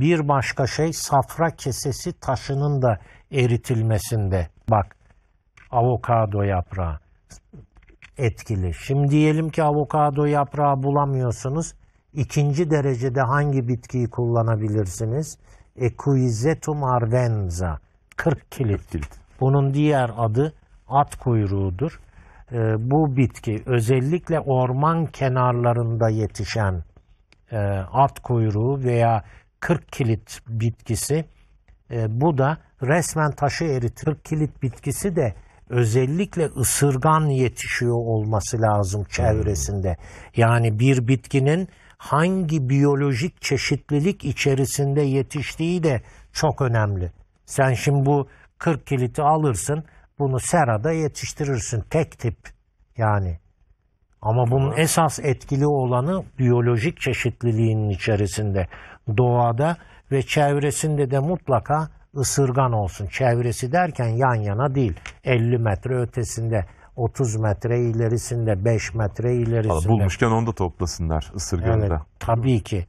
Bir başka şey safra kesesi taşının da eritilmesinde. Bak avokado yaprağı etkili. Şimdi diyelim ki avokado yaprağı bulamıyorsunuz. İkinci derecede hangi bitkiyi kullanabilirsiniz? Equisetum arvenza. 40 kilit. 40 kilit. Bunun diğer adı at kuyruğudur. Ee, bu bitki özellikle orman kenarlarında yetişen e, at kuyruğu veya 40 kilit bitkisi. E, bu da resmen taşı eritir. 40 kilit bitkisi de özellikle ısırgan yetişiyor olması lazım hmm. çevresinde. Yani bir bitkinin hangi biyolojik çeşitlilik içerisinde yetiştiği de çok önemli. Sen şimdi bu 40 kiliti alırsın, bunu serada yetiştirirsin tek tip yani. Ama bunun esas etkili olanı biyolojik çeşitliliğinin içerisinde doğada ve çevresinde de mutlaka ısırgan olsun. Çevresi derken yan yana değil. 50 metre ötesinde, 30 metre ilerisinde, 5 metre ilerisinde. Bulmuşken onu da toplasınlar ısırganı evet, da. Tabii ki.